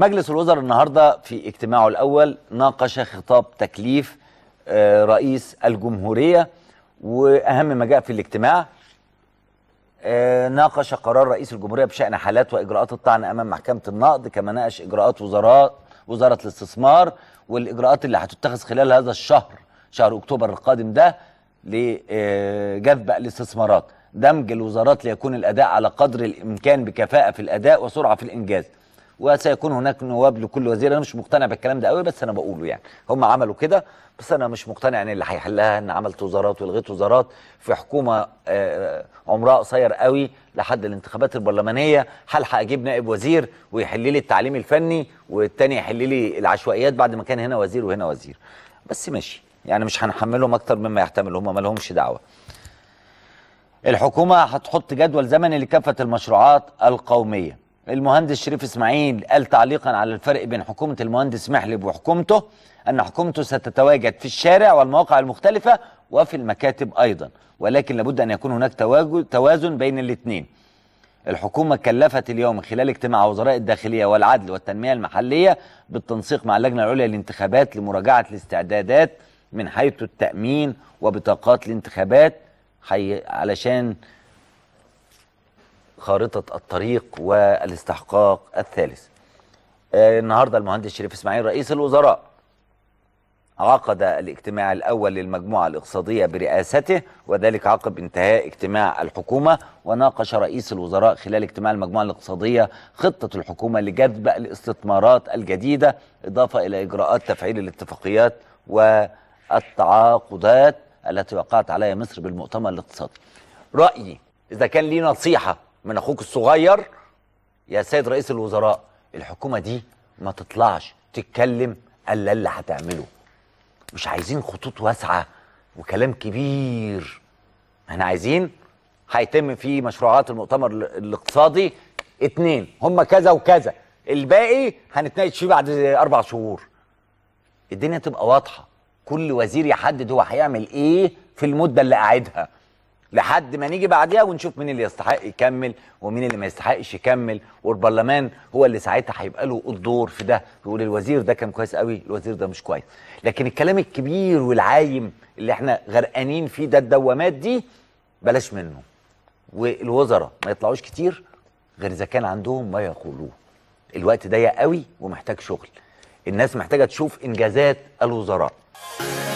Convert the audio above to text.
مجلس الوزراء النهارده في اجتماعه الاول ناقش خطاب تكليف آه، رئيس الجمهوريه واهم ما جاء في الاجتماع آه، ناقش قرار رئيس الجمهوريه بشان حالات واجراءات الطعن امام محكمه النقد كما ناقش اجراءات وزراء وزاره الاستثمار والاجراءات اللي هتتخذ خلال هذا الشهر شهر اكتوبر القادم ده لجذب الاستثمارات دمج الوزارات ليكون الاداء على قدر الامكان بكفاءه في الاداء وسرعه في الانجاز وسيكون هناك نواب لكل وزير انا مش مقتنع بالكلام ده قوي بس انا بقوله يعني هم عملوا كده بس انا مش مقتنع ان اللي هيحلها ان عملت وزارات والغيت وزارات في حكومه آه، آه، عمرها قصير قوي لحد الانتخابات البرلمانيه هلحق اجيب نائب وزير ويحل لي التعليم الفني والتاني يحل لي العشوائيات بعد ما كان هنا وزير وهنا وزير بس ماشي يعني مش هنحملهم اكتر مما يحتمل هم ما لهمش دعوه الحكومه هتحط جدول زمني لكافه المشروعات القوميه المهندس شريف اسماعيل قال تعليقا على الفرق بين حكومه المهندس محلب وحكومته ان حكومته ستتواجد في الشارع والمواقع المختلفه وفي المكاتب ايضا ولكن لابد ان يكون هناك توازن بين الاثنين الحكومة كلفت اليوم خلال اجتماع وزراء الداخلية والعدل والتنمية المحلية بالتنسيق مع اللجنة العليا للانتخابات لمراجعة الاستعدادات من حيث التأمين وبطاقات الانتخابات علشان خارطة الطريق والاستحقاق الثالث آه، النهاردة المهندس شريف إسماعيل رئيس الوزراء عقد الاجتماع الأول للمجموعة الاقتصادية برئاسته وذلك عقب انتهاء اجتماع الحكومة وناقش رئيس الوزراء خلال اجتماع المجموعة الاقتصادية خطة الحكومة لجذب الاستثمارات الجديدة إضافة إلى إجراءات تفعيل الاتفاقيات والتعاقدات التي وقعت عليها مصر بالمؤتمر الاقتصادي رأيي إذا كان لي نصيحة من اخوك الصغير يا سيد رئيس الوزراء الحكومه دي ما تطلعش تتكلم الا اللي هتعمله مش عايزين خطوط واسعه وكلام كبير احنا عايزين هيتم في مشروعات المؤتمر الاقتصادي اتنين هم كذا وكذا الباقي هنتناقش فيه بعد اربع شهور الدنيا تبقى واضحه كل وزير يحدد هو هيعمل ايه في المده اللي قاعدها لحد ما نيجي بعديها ونشوف مين اللي يستحق يكمل ومين اللي ما يستحقش يكمل والبرلمان هو اللي ساعتها هيبقى له الدور في ده بيقول الوزير ده كان كويس قوي الوزير ده مش كويس لكن الكلام الكبير والعايم اللي احنا غرقانين فيه ده الدوامات دي بلاش منه والوزراء ما يطلعوش كتير غير اذا كان عندهم ما يقولوه الوقت ضيق قوي ومحتاج شغل الناس محتاجه تشوف انجازات الوزراء